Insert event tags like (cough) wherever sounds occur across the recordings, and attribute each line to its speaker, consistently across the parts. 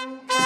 Speaker 1: Thank you.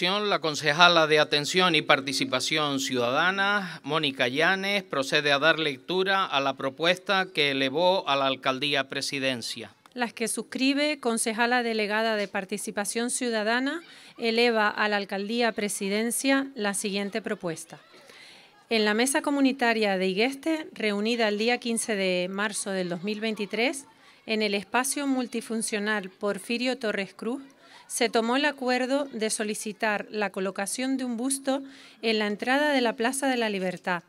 Speaker 2: la concejala de Atención y Participación Ciudadana, Mónica Llanes, procede a dar lectura a la propuesta que elevó a la alcaldía presidencia.
Speaker 1: Las que suscribe concejala delegada de Participación Ciudadana eleva a la alcaldía presidencia la siguiente propuesta. En la mesa comunitaria de Igueste, reunida el día 15 de marzo del 2023, en el espacio multifuncional Porfirio Torres Cruz, se tomó el acuerdo de solicitar la colocación de un busto en la entrada de la Plaza de la Libertad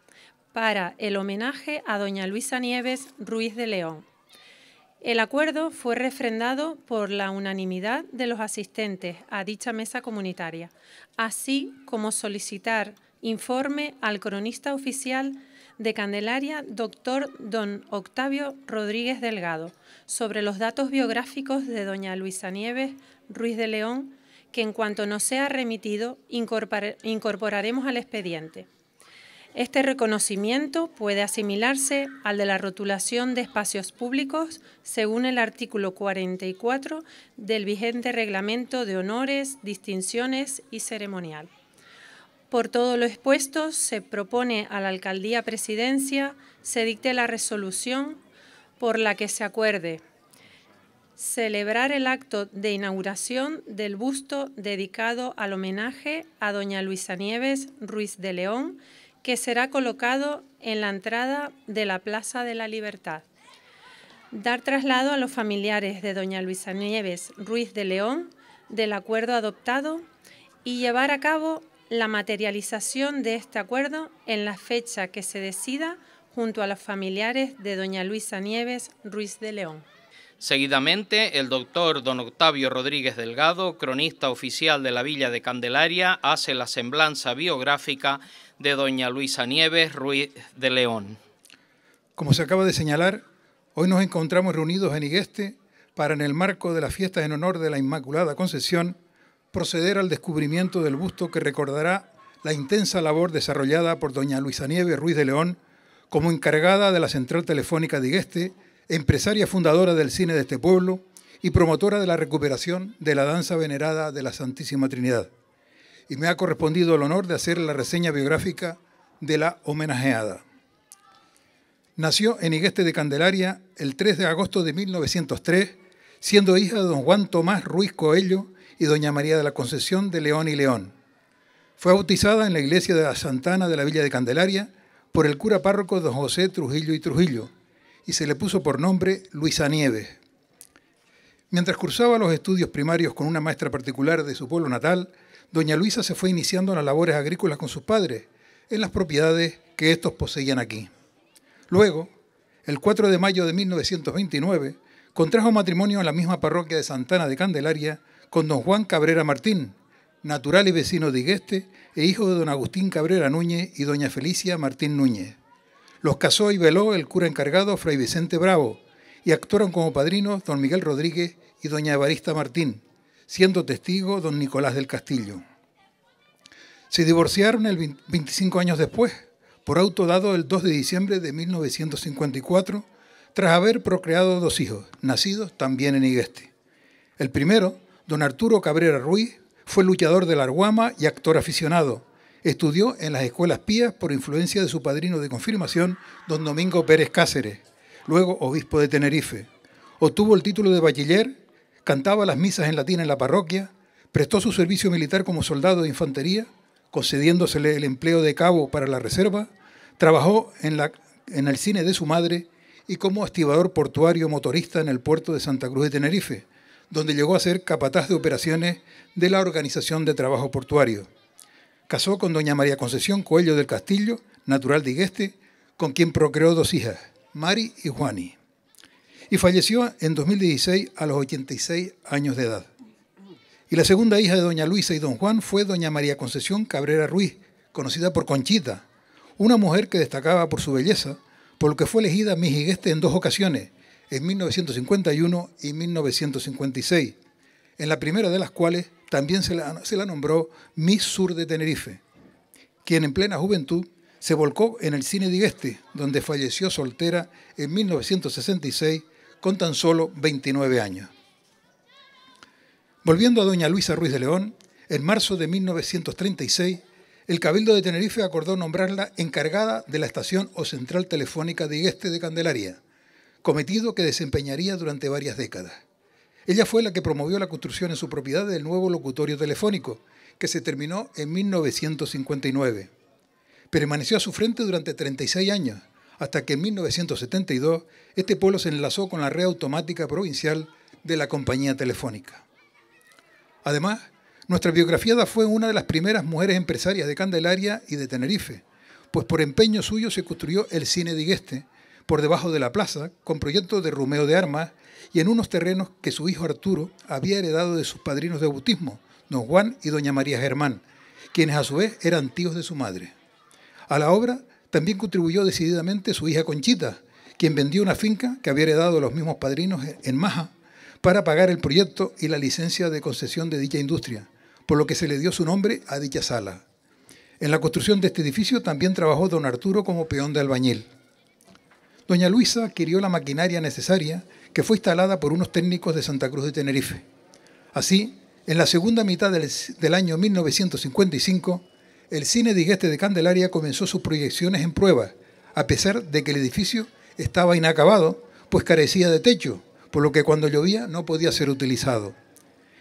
Speaker 1: para el homenaje a doña Luisa Nieves Ruiz de León. El acuerdo fue refrendado por la unanimidad de los asistentes a dicha mesa comunitaria, así como solicitar informe al cronista oficial de Candelaria, doctor don Octavio Rodríguez Delgado, sobre los datos biográficos de doña Luisa Nieves Ruiz de León, que en cuanto no sea remitido incorporaremos al expediente. Este reconocimiento puede asimilarse al de la rotulación de espacios públicos según el artículo 44 del vigente Reglamento de Honores, Distinciones y Ceremonial. Por todo lo expuesto, se propone a la Alcaldía Presidencia se dicte la resolución por la que se acuerde celebrar el acto de inauguración del busto dedicado al homenaje a doña Luisa Nieves Ruiz de León, que será colocado en la entrada de la Plaza de la Libertad. Dar traslado a los familiares de doña Luisa Nieves Ruiz de León del acuerdo adoptado y llevar a cabo la materialización de este acuerdo en la fecha que se decida junto a los familiares de doña Luisa Nieves Ruiz de León.
Speaker 2: Seguidamente, el doctor don Octavio Rodríguez Delgado, cronista oficial de la Villa de Candelaria, hace la semblanza biográfica de doña Luisa Nieves Ruiz de León.
Speaker 3: Como se acaba de señalar, hoy nos encontramos reunidos en Igueste para, en el marco de las fiestas en honor de la Inmaculada Concepción, proceder al descubrimiento del busto que recordará la intensa labor desarrollada por doña Luisa Nieves Ruiz de León como encargada de la central telefónica de Igueste empresaria fundadora del cine de este pueblo y promotora de la recuperación de la danza venerada de la Santísima Trinidad. Y me ha correspondido el honor de hacer la reseña biográfica de la homenajeada. Nació en Igueste de Candelaria el 3 de agosto de 1903, siendo hija de don Juan Tomás Ruiz Coello y doña María de la Concesión de León y León. Fue bautizada en la iglesia de la Santana de la Villa de Candelaria por el cura párroco don José Trujillo y Trujillo, y se le puso por nombre Luisa Nieves. Mientras cursaba los estudios primarios con una maestra particular de su pueblo natal, doña Luisa se fue iniciando en las labores agrícolas con sus padres, en las propiedades que estos poseían aquí. Luego, el 4 de mayo de 1929, contrajo matrimonio en la misma parroquia de Santana de Candelaria con don Juan Cabrera Martín, natural y vecino de Igueste e hijo de don Agustín Cabrera Núñez y doña Felicia Martín Núñez. Los casó y veló el cura encargado, Fray Vicente Bravo, y actuaron como padrinos don Miguel Rodríguez y doña Evarista Martín, siendo testigo don Nicolás del Castillo. Se divorciaron el 25 años después, por auto dado el 2 de diciembre de 1954, tras haber procreado dos hijos, nacidos también en Igueste. El primero, don Arturo Cabrera Ruiz, fue luchador de la Arguama y actor aficionado Estudió en las escuelas pías por influencia de su padrino de confirmación, don Domingo Pérez Cáceres, luego obispo de Tenerife. Obtuvo el título de bachiller, cantaba las misas en latín en la parroquia, prestó su servicio militar como soldado de infantería, concediéndosele el empleo de cabo para la reserva, trabajó en, el cine de su madre y como estibador portuario motorista en el puerto de Santa Cruz de Tenerife, donde llegó a ser capataz de operaciones de la Organización de Trabajo Portuario. Casó con doña María Concepción Coelho del Castillo, natural de Igueste, con quien procreó dos hijas, Mari y Juani. Y falleció en 2016 a los 86 años de edad. Y la segunda hija de doña Luisa y don Juan fue doña María Concepción Cabrera Ruiz, conocida por Conchita, una mujer que destacaba por su belleza, por lo que fue elegida Miss Higueste en dos ocasiones, en 1951 y 1956, en la primera de las cuales también se la, nombró Miss Sur de Tenerife, quien en plena juventud se volcó en el cine de este, donde falleció soltera en 1966 con tan solo 29 años. Volviendo a doña Luisa Ruiz de León, en marzo de 1936, el Cabildo de Tenerife acordó nombrarla encargada de la estación o central telefónica de Igueste de Candelaria, cometido que desempeñaría durante varias décadas. Ella fue la que promovió la construcción en su propiedad del nuevo locutorio telefónico, que se terminó en 1959. Permaneció a su frente durante 36 años, hasta que en 1972 este pueblo se enlazó con la red automática provincial de la compañía telefónica. Además, nuestra biografiada fue una de las primeras mujeres empresarias de Candelaria y de Tenerife, pues por empeño suyo se construyó el Cine Digueste, por debajo de la plaza, con proyectos de rumeo de armas y en unos terrenos que su hijo Arturo había heredado de sus padrinos de bautismo, don Juan y doña María Germán, quienes a su vez eran tíos de su madre. A la obra también contribuyó decididamente su hija Conchita, quien vendió una finca que había heredado los mismos padrinos en Maja para pagar el proyecto y la licencia de concesión de dicha industria, por lo que se le dio su nombre a dicha sala. En la construcción de este edificio también trabajó don Arturo como peón de albañil. Doña Luisa adquirió la maquinaria necesaria que fue instalada por unos técnicos de Santa Cruz de Tenerife. Así, en la segunda mitad del, año 1955, el cine Digeste de Candelaria comenzó sus proyecciones en prueba, a pesar de que el edificio estaba inacabado, pues carecía de techo, por lo que cuando llovía no podía ser utilizado.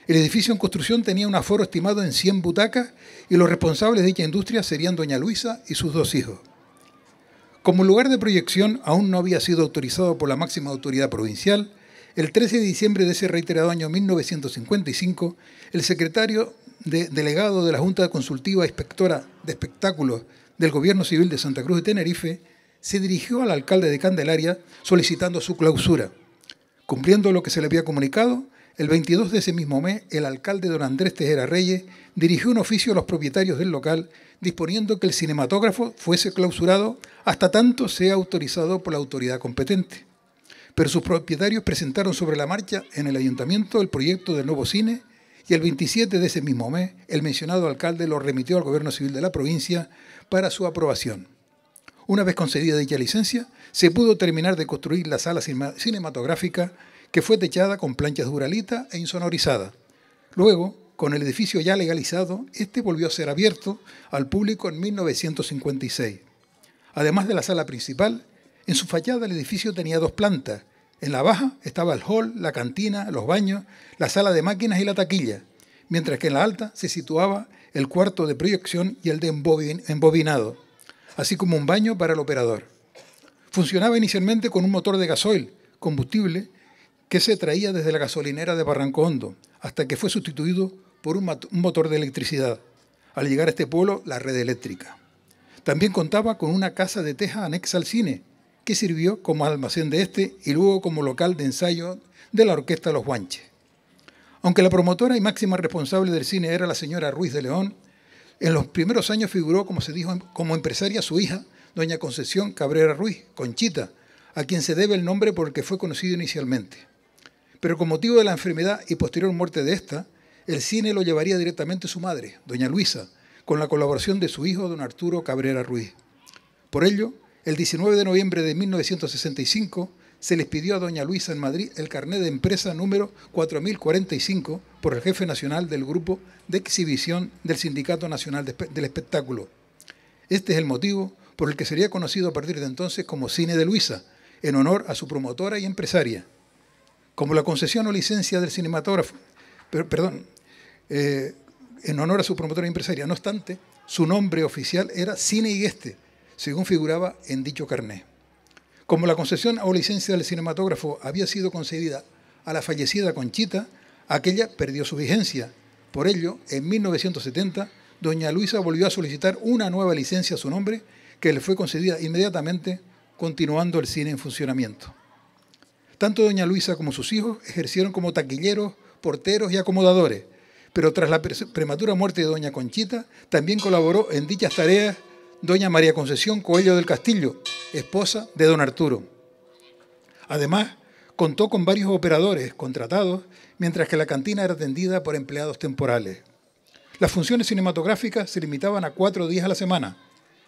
Speaker 3: El edificio en construcción tenía un aforo estimado en 100 butacas y los responsables de dicha industria serían doña Luisa y sus dos hijos. Como lugar de proyección aún no había sido autorizado por la máxima autoridad provincial, el 13 de diciembre de ese reiterado año 1955, el secretario delegado de la Junta Consultiva Inspectora de Espectáculos del Gobierno Civil de Santa Cruz de Tenerife se dirigió al alcalde de Candelaria solicitando su clausura. Cumpliendo lo que se le había comunicado, el 22 de ese mismo mes, el alcalde don Andrés Tejera Reyes dirigió un oficio a los propietarios del local disponiendo que el cinematógrafo fuese clausurado hasta tanto sea autorizado por la autoridad competente. Pero sus propietarios presentaron sobre la marcha en el ayuntamiento el proyecto del nuevo cine y el 27 de ese mismo mes el mencionado alcalde lo remitió al gobierno civil de la provincia para su aprobación. Una vez concedida dicha licencia, se pudo terminar de construir la sala cinematográfica que fue techada con planchas de e insonorizada. Luego, con el edificio ya legalizado, este volvió a ser abierto al público en 1956. Además de la sala principal, en su fachada el edificio tenía dos plantas. En la baja estaba el hall, la cantina, los baños, la sala de máquinas y la taquilla, mientras que en la alta se situaba el cuarto de proyección y el de embobinado, así como un baño para el operador. Funcionaba inicialmente con un motor de gasoil, combustible, que se traía desde la gasolinera de Barranco Hondo, hasta que fue sustituido por un, motor de electricidad. Al llegar a este pueblo, la red eléctrica. También contaba con una casa de teja anexa al cine, que sirvió como almacén de este y luego como local de ensayo de la orquesta Los Guanches. Aunque la promotora y máxima responsable del cine era la señora Ruiz de León, en los primeros años figuró, como se dijo, como empresaria su hija, doña Concepción Cabrera Ruiz, Conchita, a quien se debe el nombre por que fue conocido inicialmente. Pero con motivo de la enfermedad y posterior muerte de esta, el cine lo llevaría directamente su madre, doña Luisa, con la colaboración de su hijo, don Arturo Cabrera Ruiz. Por ello, el 19 de noviembre de 1965 se les pidió a doña Luisa en Madrid el carnet de empresa número 4045 por el jefe nacional del grupo de exhibición del Sindicato Nacional del Espectáculo. Este es el motivo por el que sería conocido a partir de entonces como Cine de Luisa, en honor a su promotora y empresaria, como la concesión o licencia del cinematógrafo, perdón, eh, en honor a su promotora empresaria. No obstante, su nombre oficial era Cine y este según figuraba en dicho carné. Como la concesión o licencia del cinematógrafo había sido concedida a la fallecida Conchita, aquella perdió su vigencia. Por ello, en 1970, doña Luisa volvió a solicitar una nueva licencia a su nombre, que le fue concedida inmediatamente, continuando el cine en funcionamiento. Tanto doña Luisa como sus hijos ejercieron como taquilleros, porteros y acomodadores, pero tras la prematura muerte de doña Conchita, también colaboró en dichas tareas doña María Concesión Coello del Castillo, esposa de don Arturo. Además, contó con varios operadores contratados, mientras que la cantina era atendida por empleados temporales. Las funciones cinematográficas se limitaban a cuatro días a la semana,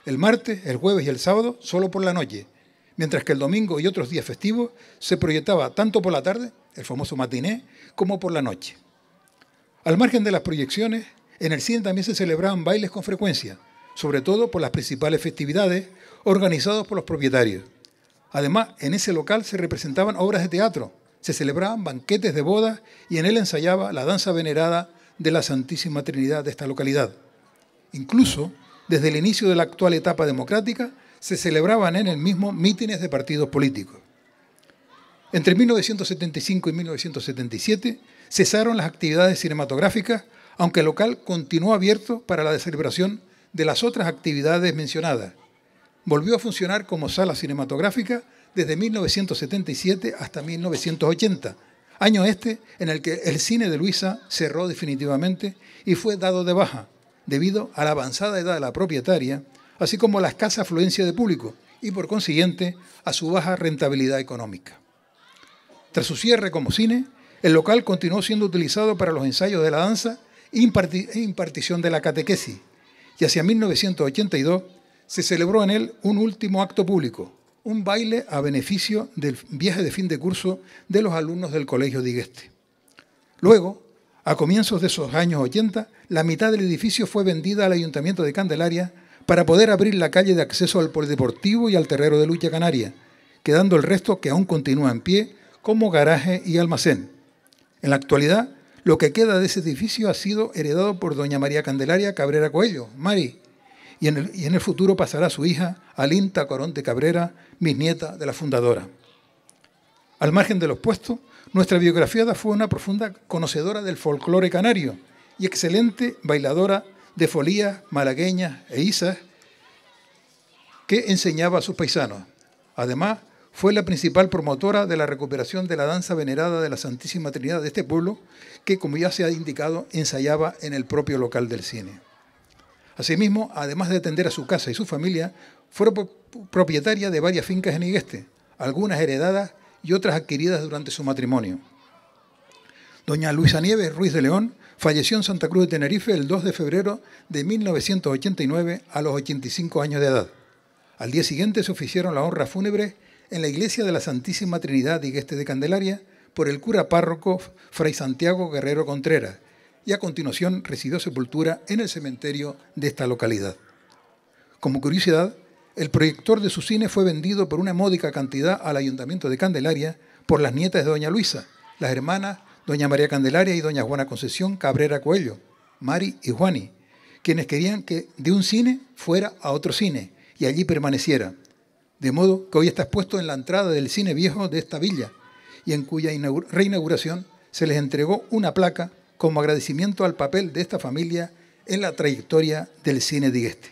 Speaker 3: el martes, el jueves y el sábado solo por la noche, mientras que el domingo y otros días festivos se proyectaba tanto por la tarde, el famoso matiné, como por la noche. Al margen de las proyecciones, en el cine también se celebraban bailes con frecuencia, sobre todo por las principales festividades organizadas por los propietarios. Además, en ese local se representaban obras de teatro, se celebraban banquetes de boda y en él ensayaba la danza venerada de la Santísima Trinidad de esta localidad. Incluso, desde el inicio de la actual etapa democrática, se celebraban en el mismo mítines de partidos políticos. Entre 1975 y 1977 cesaron las actividades cinematográficas, aunque el local continuó abierto para la celebración de las otras actividades mencionadas. Volvió a funcionar como sala cinematográfica desde 1977 hasta 1980, año este en el que el cine de Luisa cerró definitivamente y fue dado de baja debido a la avanzada edad de la propietaria así como la escasa afluencia de público y por consiguiente a su baja rentabilidad económica. Tras su cierre como cine, el local continuó siendo utilizado para los ensayos de la danza e, e impartición de la catequesis, y hacia 1982 se celebró en él un último acto público, un baile a beneficio del viaje de fin de curso de los alumnos del Colegio Digeste. Luego, a comienzos de esos años 80, la mitad del edificio fue vendida al Ayuntamiento de Candelaria para poder abrir la calle de acceso al polideportivo y al terrero de lucha canaria, quedando el resto que aún continúa en pie como garaje y almacén. En la actualidad, lo que queda de ese edificio ha sido heredado por doña María Candelaria Cabrera Coello, Mari, y en el, futuro pasará su hija, Alinta Coronte Cabrera, bisnieta de la fundadora. Al margen de los puestos, nuestra biografiada fue una profunda conocedora del folclore canario y excelente bailadora de Folía, Malagueña e isas que enseñaba a sus paisanos. Además, fue la principal promotora de la recuperación de la danza venerada de la Santísima Trinidad de este pueblo, que, como ya se ha indicado, ensayaba en el propio local del cine. Asimismo, además de atender a su casa y su familia, fue propietaria de varias fincas en Igueste, algunas heredadas y otras adquiridas durante su matrimonio. Doña Luisa Nieves Ruiz de León Falleció en Santa Cruz de Tenerife el 2 de febrero de 1989 a los 85 años de edad. Al día siguiente se oficiaron las honras fúnebres en la iglesia de la Santísima Trinidad y Gueste de Candelaria por el cura párroco Fray Santiago Guerrero Contreras y a continuación recibió sepultura en el cementerio de esta localidad. Como curiosidad, el proyector de su cine fue vendido por una módica cantidad al Ayuntamiento de Candelaria por las nietas de Doña Luisa, las hermanas doña María Candelaria y doña Juana Concesión Cabrera Coelho, Mari y Juani, quienes querían que de un cine fuera a otro cine y allí permaneciera. De modo que hoy está expuesto en la entrada del cine viejo de esta villa y en cuya reinauguración se les entregó una placa como agradecimiento al papel de esta familia en la trayectoria del cine este.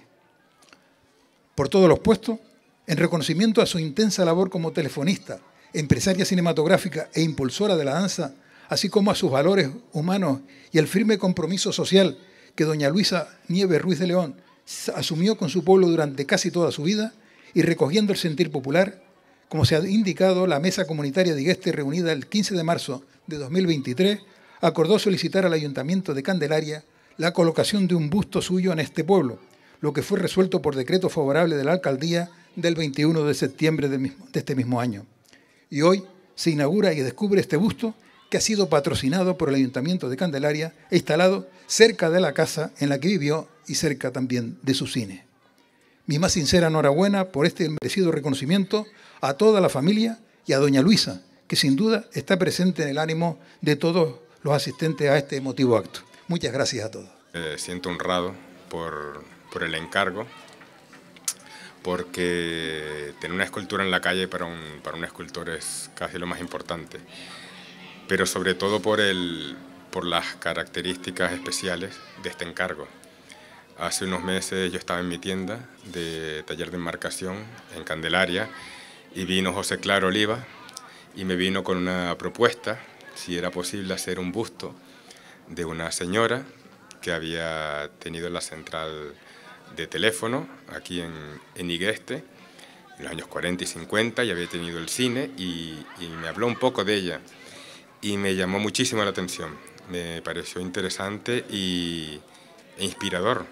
Speaker 3: Por todos los puestos, en reconocimiento a su intensa labor como telefonista, empresaria cinematográfica e impulsora de la danza así como a sus valores humanos y el firme compromiso social que doña Luisa Nieves Ruiz de León asumió con su pueblo durante casi toda su vida y recogiendo el sentir popular, como se ha indicado, la mesa comunitaria de Igueste reunida el 15 de marzo de 2023 acordó solicitar al Ayuntamiento de Candelaria la colocación de un busto suyo en este pueblo, lo que fue resuelto por decreto favorable de la alcaldía del 21 de septiembre de este mismo año. Y hoy se inaugura y descubre este busto que ha sido patrocinado por el Ayuntamiento de Candelaria e instalado cerca de la casa en la que vivió y cerca también de su cine. Mi más sincera enhorabuena por este merecido reconocimiento a toda la familia y a doña Luisa, que sin duda está presente en el ánimo de todos los asistentes a este emotivo acto. Muchas gracias a todos.
Speaker 4: siento honrado por, el encargo porque tener una escultura en la calle para para un escultor es casi lo más importante pero sobre todo por, el, por las características especiales de este encargo. Hace unos meses yo estaba en mi tienda de taller de enmarcación en Candelaria y vino José Claro Oliva y me vino con una propuesta si era posible hacer un busto de una señora que había tenido la central de teléfono aquí en, en Igueste en los años 40 y 50 y había tenido el cine y, y me habló un poco de ella y me llamó muchísimo la atención. Me pareció interesante y, e inspirador.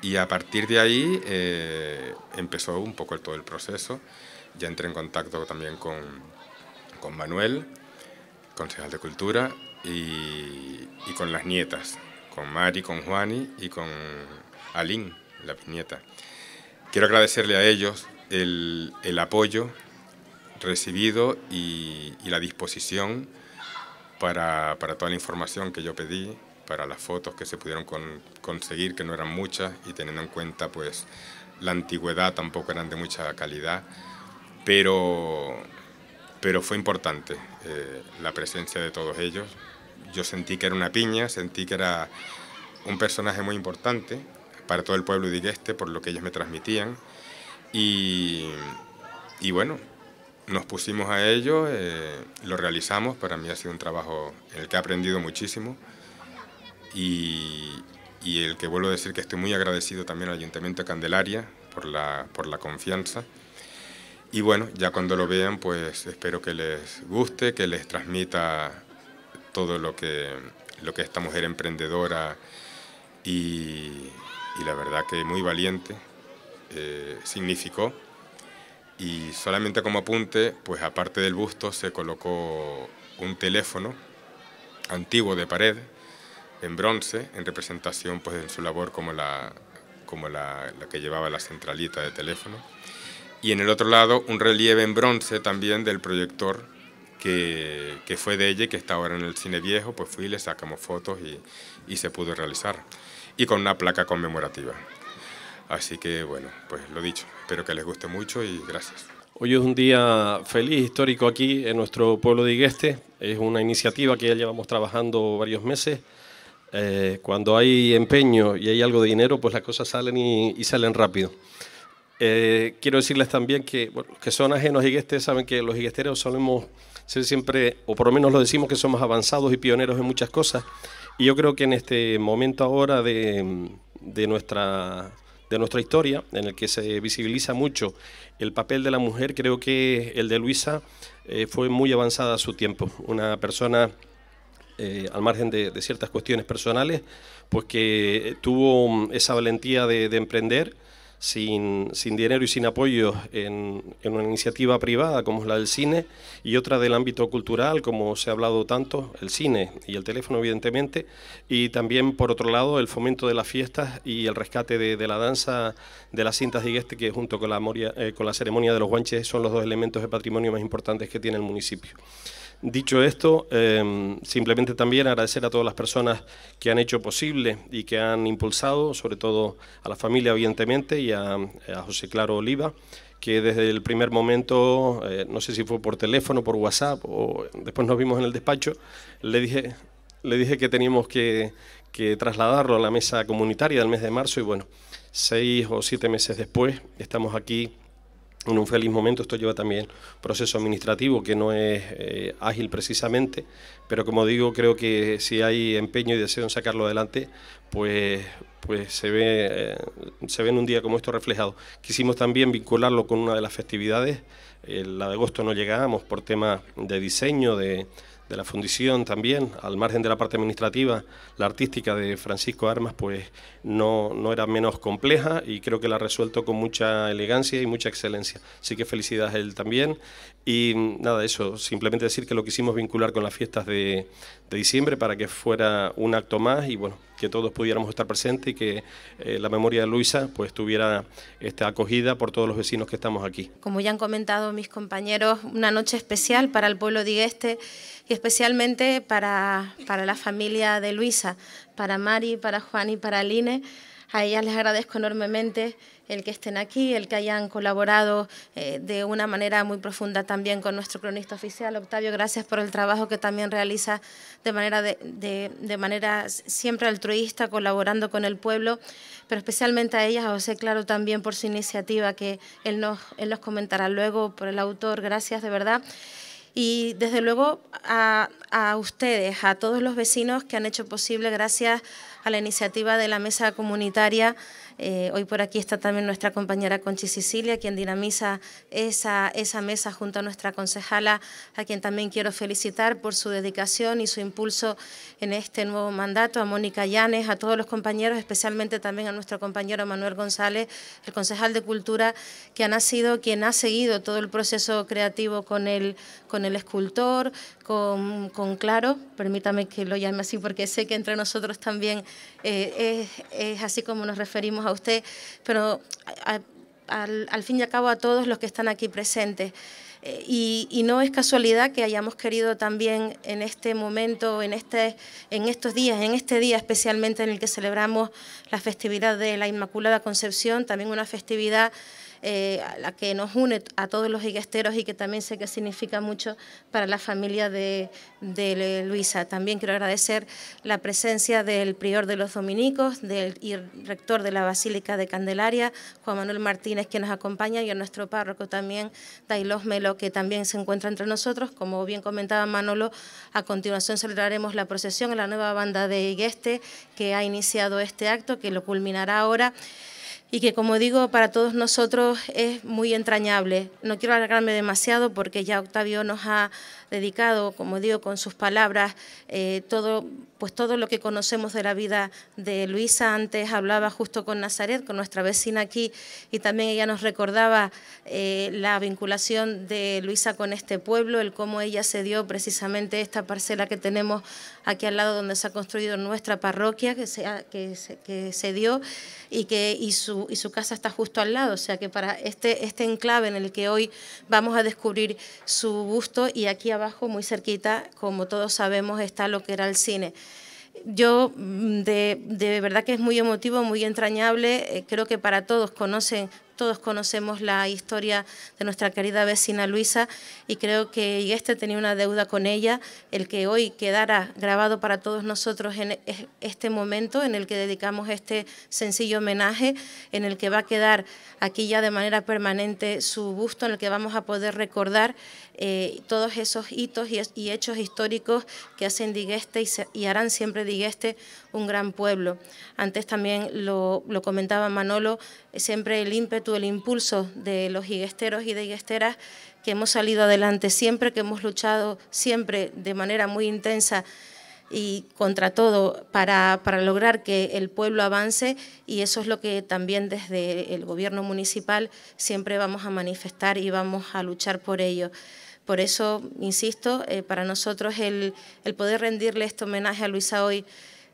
Speaker 4: Y a partir de ahí eh, empezó un poco todo el proceso. Ya entré en contacto también con, con Manuel, concejal de Cultura, y, y, con las nietas, con Mari, con Juani y con Alín, la nieta. Quiero agradecerle a ellos el, el apoyo recibido y, y la disposición para, toda la información que yo pedí, para las fotos que se pudieron conseguir, que no eran muchas, y teniendo en cuenta pues la antigüedad tampoco eran de mucha calidad, pero, pero fue importante eh, la presencia de todos ellos. Yo sentí que era una piña, sentí que era un personaje muy importante para todo el pueblo de Igueste, por lo que ellos me transmitían, y, y bueno, nos pusimos a ello, eh, lo realizamos, para mí ha sido un trabajo en el que he aprendido muchísimo y, el que vuelvo a decir que estoy muy agradecido también al Ayuntamiento de Candelaria por la, por la confianza. Y bueno, ya cuando lo vean, pues espero que les guste, que les transmita todo lo que, lo que esta mujer emprendedora y, la verdad que muy valiente eh, significó. Y solamente como apunte, pues aparte del busto se colocó un teléfono antiguo de pared en bronce, en representación pues en su labor como la, como la, que llevaba la centralita de teléfono. Y en el otro lado un relieve en bronce también del proyector que, que, fue de ella y que está ahora en el cine viejo, pues fui, le sacamos fotos y, y se pudo realizar. Y con una placa conmemorativa. Así que bueno, pues lo dicho, Espero que les guste mucho y
Speaker 2: gracias. Hoy es un día feliz, histórico aquí en nuestro pueblo de Igueste. Es una iniciativa que ya llevamos trabajando varios meses. Eh, cuando hay empeño y hay algo de dinero, pues las cosas salen y, salen rápido. Eh, quiero decirles también que los que son ajenos a Igueste, saben que los higuesteros solemos ser siempre, o por lo menos lo decimos, que somos avanzados y pioneros en muchas cosas. Y yo creo que en este momento ahora de, de nuestra de nuestra historia, en el que se visibiliza mucho el papel de la mujer, creo que el de Luisa eh, fue muy avanzada a su tiempo. Una persona, eh, al margen de, ciertas cuestiones personales, pues que tuvo mm, esa valentía de emprender sin, dinero y sin apoyo en, una iniciativa privada como es la del cine y otra del ámbito cultural, como se ha hablado tanto, el cine y el teléfono, evidentemente, y también, por otro lado, el fomento de las fiestas y el rescate de, la danza de las cintas de Igueste, que junto con la, eh, con la ceremonia de los guanches son los dos elementos de patrimonio más importantes que tiene el municipio. Dicho esto, em, simplemente también agradecer a todas las personas que han hecho posible y que han impulsado, sobre todo a la familia, evidentemente, y a, José Claro Oliva, que desde el primer momento, eh, no sé si fue por teléfono, por WhatsApp, o después nos vimos en el despacho, le dije, que teníamos que, que trasladarlo a la mesa comunitaria del mes de marzo y bueno, seis o siete meses después estamos aquí en un feliz momento. Esto lleva también proceso administrativo que no es eh, ágil precisamente, pero como digo, creo que si hay empeño y deseo en sacarlo adelante, pues, pues se, ve, eh, se ve en un día como esto reflejado. Quisimos también vincularlo con una de las festividades. la de agosto no llegábamos por temas de diseño, de, de la fundición también, al margen de la parte administrativa, la artística de Francisco Armas, pues no, era menos compleja y creo que la ha resuelto con mucha elegancia y mucha excelencia. Así que felicidades a él también. Y nada, eso, simplemente decir que lo quisimos vincular con las fiestas de, diciembre para que fuera un acto más y bueno, que todos pudiéramos estar presentes y que eh, la memoria de Luisa pues estuviera... Este, acogida por todos los vecinos que estamos aquí. Como
Speaker 5: ya han comentado mis compañeros, una noche especial para el pueblo de Igueste... y especialmente para, para la familia de Luisa para Mari, para Juan y para Aline. A ellas les agradezco enormemente el que estén aquí, el que hayan colaborado eh, de una manera muy profunda también con nuestro cronista oficial. Octavio, gracias por el trabajo que también realiza de manera, de, manera siempre altruista, colaborando con el pueblo, pero especialmente a ellas, a José Claro también por su iniciativa que él nos, él nos comentará luego, por el autor, gracias de verdad. Y desde luego a, ustedes, a todos los vecinos que han hecho posible, gracias a la iniciativa de la mesa comunitaria. Eh, hoy por aquí está también nuestra compañera Conchi Sicilia, quien dinamiza esa, esa mesa junto a nuestra concejala, a quien también quiero felicitar por su dedicación y su impulso en este nuevo mandato, a Mónica Llanes, a todos los compañeros, especialmente también a nuestro compañero Manuel González, el concejal de Cultura, que ha sido quien ha seguido todo el proceso creativo con el, con el escultor, con, Claro, permítame que lo llame así porque sé que entre nosotros también eh, es, así como nos referimos a usted, pero al, fin y al cabo a todos los que están aquí presentes. Eh, y, no es casualidad que hayamos querido también en este momento, en, este, en estos días, en este día especialmente en el que celebramos la festividad de la Inmaculada Concepción, también una festividad eh, la que nos une a todos los higuesteros y que también sé que significa mucho para la familia de, Luisa. También quiero agradecer la presencia del prior de los dominicos del, y rector de la Basílica de Candelaria, Juan Manuel Martínez, que nos acompaña, y a nuestro párroco también, Dailos Melo, que también se encuentra entre nosotros. Como bien comentaba Manolo, a continuación celebraremos la procesión en la nueva banda de higueste que ha iniciado este acto, que lo culminará ahora y que como digo para todos nosotros es muy entrañable. No quiero alargarme demasiado porque ya Octavio nos ha dedicado, como digo, con sus palabras, eh, todo, pues todo lo que conocemos de la vida de Luisa. Antes hablaba justo con Nazaret, con nuestra vecina aquí, y también ella nos recordaba eh, la vinculación de Luisa con este pueblo, el cómo ella se dio precisamente esta parcela que tenemos aquí al lado donde se ha construido nuestra parroquia, que se, que dio, y que y su, y su casa está justo al lado. O sea que para este, este enclave en el que hoy vamos a descubrir su busto y aquí abajo, muy cerquita, como todos sabemos, está lo que era el cine. Yo, mm, de, verdad que es muy emotivo, muy entrañable, eh, creo que para todos conocen, todos conocemos la historia de nuestra querida vecina Luisa y creo que este tenía una deuda con ella, el que hoy quedara grabado para todos nosotros en e, este momento en el que dedicamos este sencillo homenaje, en el que va a quedar aquí ya de manera permanente su busto, en el que vamos a poder recordar eh, todos esos hitos y, hechos históricos que hacen Digueste y, harán siempre Digueste un gran pueblo. Antes también lo, comentaba Manolo, siempre el ímpetu, el impulso de los higuesteros y de higuesteras que hemos salido adelante siempre, que hemos luchado siempre de manera muy intensa y contra todo para, para, lograr que el pueblo avance y eso es lo que también desde el gobierno municipal siempre vamos a manifestar y vamos a luchar por ello. Por eso, insisto, eh, para nosotros el, poder rendirle este homenaje a Luisa hoy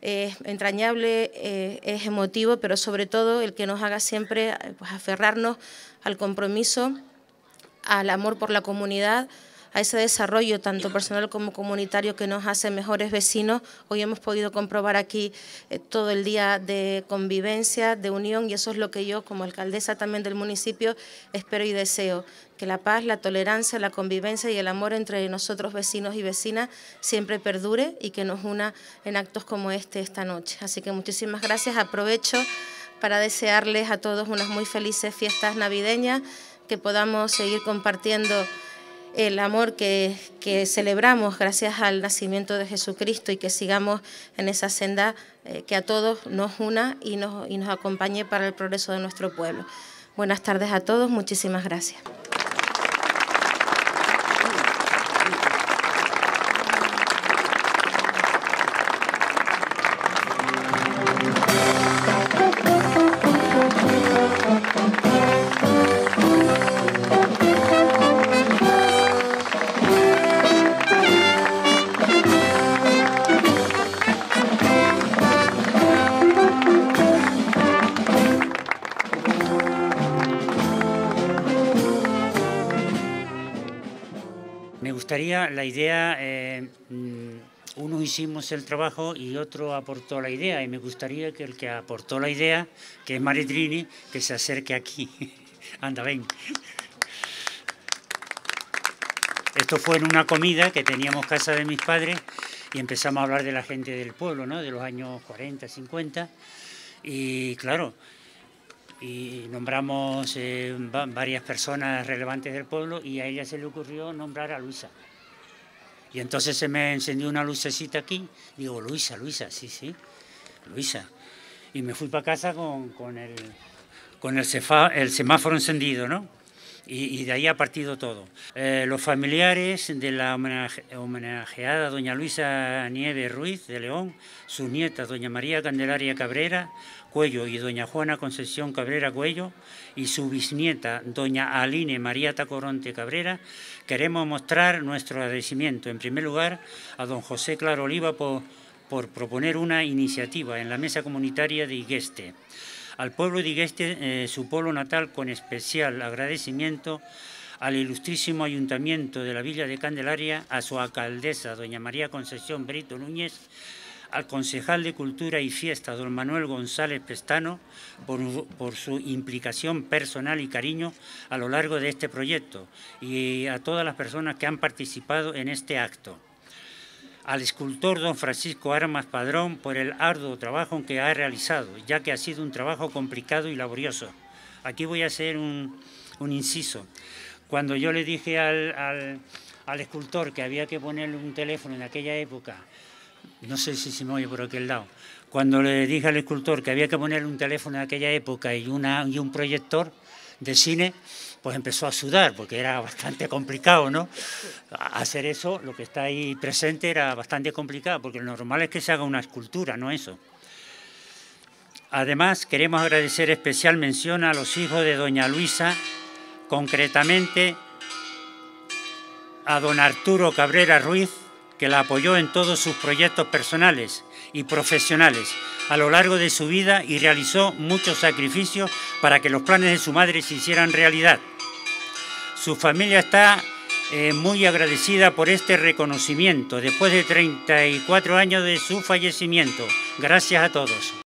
Speaker 5: es entrañable, eh, es emotivo, pero sobre todo el que nos haga siempre eh, pues, aferrarnos al compromiso, al amor por la comunidad, a ese desarrollo tanto personal como comunitario que nos hace mejores vecinos. Hoy hemos podido comprobar aquí eh, todo el día de convivencia, de unión y eso es lo que yo como alcaldesa también del municipio espero y deseo, que la paz, la tolerancia, la convivencia y el amor entre nosotros vecinos y vecinas siempre perdure y que nos una en actos como este esta noche. Así que muchísimas gracias, aprovecho para desearles a todos unas muy felices fiestas navideñas, que podamos seguir compartiendo el amor que, celebramos gracias al nacimiento de Jesucristo y que sigamos en esa senda eh, que a todos nos una y nos, y nos acompañe para el progreso de nuestro pueblo. Buenas tardes a todos, muchísimas gracias.
Speaker 6: hicimos el trabajo y otro aportó la idea y me gustaría que el que aportó la idea, que es Maretrini, que se acerque aquí. (laughs) Anda, ven. Esto fue en una comida que teníamos casa de mis padres y empezamos a hablar de la gente del pueblo, ¿no? De los años 40, 50 y claro, y nombramos eh, varias personas relevantes del pueblo y a ella se le ocurrió nombrar a Luisa. Y entonces se me encendió una lucecita aquí. Digo, Luisa, Luisa, sí, sí, Luisa. Y me fui para casa con, con el, el semáforo encendido, ¿no? y, de ahí ha partido todo. Eh, los familiares de la homenajeada doña Luisa Nieves Ruiz de León, sus nietas doña María Candelaria Cabrera Cuello y doña Juana Concepción Cabrera Cuello y su bisnieta doña Aline María Tacoronte Cabrera, queremos mostrar nuestro agradecimiento en primer lugar a don José Claro Oliva por, por proponer una iniciativa en la mesa comunitaria de Igueste al pueblo de eh, su pueblo natal, con especial agradecimiento al ilustrísimo ayuntamiento de la Villa de Candelaria, a su alcaldesa, doña María Concepción Brito Núñez, al concejal de Cultura y Fiesta, don Manuel González Pestano, por, por, su implicación personal y cariño a lo largo de este proyecto y a todas las personas que han participado en este acto al escultor don Francisco Armas Padrón por el arduo trabajo que ha realizado, ya que ha sido un trabajo complicado y laborioso. Aquí voy a hacer un, inciso. Cuando yo le dije al, escultor que había que ponerle un teléfono en aquella época, no sé si se me oye por aquel lado, cuando le dije al escultor que había que ponerle un teléfono en aquella época y, una, y un proyector de cine, pues empezó a sudar, porque era bastante complicado, ¿no? Hacer eso, lo que está ahí presente, era bastante complicado, porque lo normal es que se haga una escultura, no eso. Además, queremos agradecer especial mención a los hijos de doña Luisa, concretamente a don Arturo Cabrera Ruiz, que la apoyó en todos sus proyectos personales y profesionales a lo largo de su vida y realizó muchos sacrificios para que los planes de su madre se hicieran realidad. Su familia está eh, muy agradecida por este reconocimiento después de 34 años de su fallecimiento. Gracias a todos.